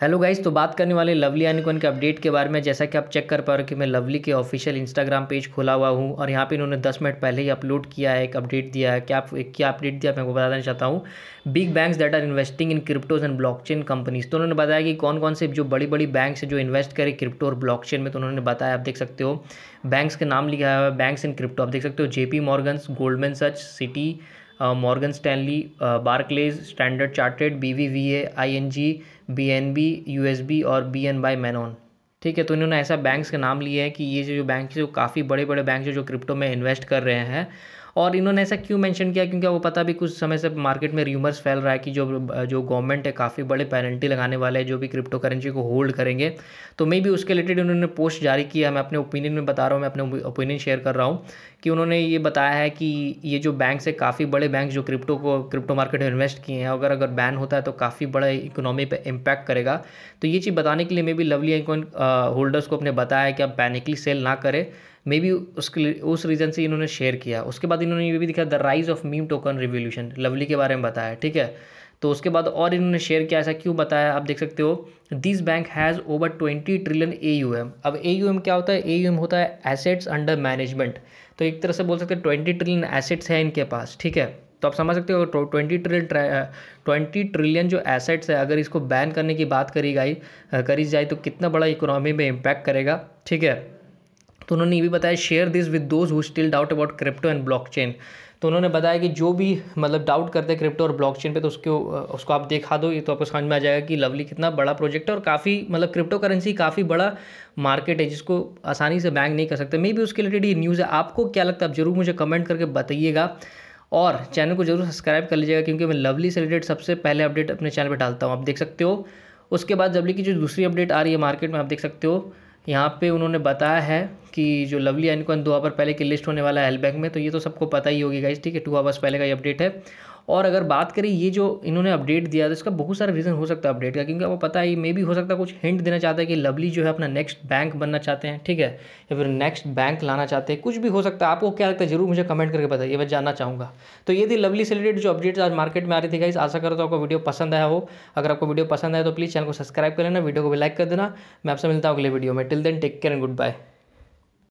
hello guys तो बात करने वाले लवली यानिकोन के अपडेट के बारे में जैसा कि आप चेक कर पा रहे हो कि मैं लवली के ऑफिशियल इंस्टाग्राम पेज खोला हुआ हूं और यहां पे इन्होंने 10 मिनट पहले ही अपलोड किया है एक अपडेट दिया है क्या एक क्या अपडेट दिया मैं आपको बताना चाहता हूं big banks that are investing in cryptos and chain companies तो उन्होंने बताया कि कौन कौन से जो बड़ी बड़ी बैंक है जो इन्वेस्ट करे क्रिप्टो और ब्लॉक में तो उन्होंने बताया आप देख सकते हो बैंक्स का नाम लिखा हुआ है बैंक्स इन क्रिप्टो आप देख सकते हो JP Morgans Goldman Sachs Citi Morgan Stanley Barclays Standard Chartered B V V A I N G B N B U S B और बी एन बाई मैनोन ठीक है तो इन्होंने ऐसा बैंक्स का नाम लिया है कि ये जो बैंक जो काफ़ी बड़े बड़े बैंक जो क्रिप्टो में इन्वेस्ट कर रहे हैं और इन्होंने ऐसा क्यों मैंशन किया क्योंकि वो पता भी कुछ समय से मार्केट में र्यूमर्स फैल रहा है कि जो जो गवर्नमेंट है काफ़ी बड़े पेनल्टी लगाने वाले हैं जो भी क्रिप्टो करेंसी को होल्ड करेंगे तो मे भी उसके रिलेटेड उन्होंने पोस्ट जारी किया मैं अपने ओपिनियन में बता रहा हूँ मैं अपने ओपिनियन शेयर कर रहा हूँ कि उन्होंने ये बताया है कि ये जो बैंक से काफ़ी बड़े बैंक जो क्रिप्टो को क्रिप्टो मार्केट में इन्वेस्ट किए हैं अगर अगर बैन होता है तो काफ़ी बड़ा इकोनॉमी पर इम्पैक्ट करेगा तो ये चीज़ बताने के लिए मे भी लवली एंड होल्डर्स को अपने बताया है कि आप पैनिकली सेल ना करें मे बी उसके उस रीज़न से इन्होंने शेयर किया उसके बाद इन्होंने ये भी दिखाया the rise of meme token revolution lovely के बारे में बताया ठीक है तो उसके बाद और इन्होंने शेयर किया ऐसा क्यों बताया आप देख सकते हो this bank has over twenty trillion A U M अब ए यू एम क्या होता है ए यू एम होता है एसेट्स अंडर मैनेजमेंट तो एक तरह से बोल सकते हैं ट्वेंटी ट्रिलियन एसेट्स हैं इनके पास ठीक है तो आप समझ सकते हो ट्वेंटी ट्रिलियन ट्वेंटी ट्रिलियन जो एसेट्स है अगर इसको बैन करने की बात करी गई करी जाए तो कितना बड़ा इकोनॉमी में इम्पैक्ट करेगा ठीक है तो उन्होंने ये भी बताया share this with those who still doubt about crypto and blockchain तो उन्होंने बताया कि जो भी मतलब डाउट करते हैं क्रिप्टो और ब्लॉकचेन पे तो उसको उसको आप देखा दो ये तो आपको समझ में आ जाएगा कि लवली कितना बड़ा प्रोजेक्ट है और काफ़ी मतलब क्रिप्टो करेंसी काफ़ी बड़ा मार्केट है जिसको आसानी से बैंक नहीं कर सकते मे भी उसके रिलेटेड ये न्यूज़ है आपको क्या लगता है आप जरूर मुझे कमेंट करके बताइएगा और चैनल को जरूर सब्सक्राइब कर लीजिएगा क्योंकि मैं लवली से रिलेटेड सबसे पहले अपडेट अपने चैनल पर डालता हूँ आप देख सकते हो उसके बाद लवली की जो दूसरी अपडेट आ रही है मार्केट में आप देख सकते हो यहाँ पे उन्होंने बताया है कि जो लवली एनकॉन दो आवर पहले की लिस्ट होने वाला है बैंक में तो ये तो सबको पता ही होगी गाइज ठीक है टू आवर्स पहले का ये अपडेट है और अगर बात करें ये जो इन्होंने अपडेट दिया तो इसका बहुत सारा रीज़न हो सकता है अपडेट का क्योंकि आपको पता है मे भी हो सकता है कुछ हिंट देना चाहता है कि लवली जो है अपना नेक्स्ट बैंक बनना चाहते हैं ठीक है या फिर नेक्स्ट बैंक लाना चाहते हैं कुछ भी हो सकता है आपको क्या लगता है जरूर मुझे कमेंट करके पता ये मैं जानना चाहूँगा तो ये थी लवली से रिलेटेड जो अपडेट्स आज मार्केट में आ रही थी गाइस आशा करता हूँ आपको वीडियो पसंद आया हो अगर आपको वीडियो पसंद आया तो प्लीज़ चैनल को सब्सक्राइब कर लेना वीडियो को भी लाइक कर देना मैं आपसे मिलता हूँ अगले वीडियो में till then take care and good bye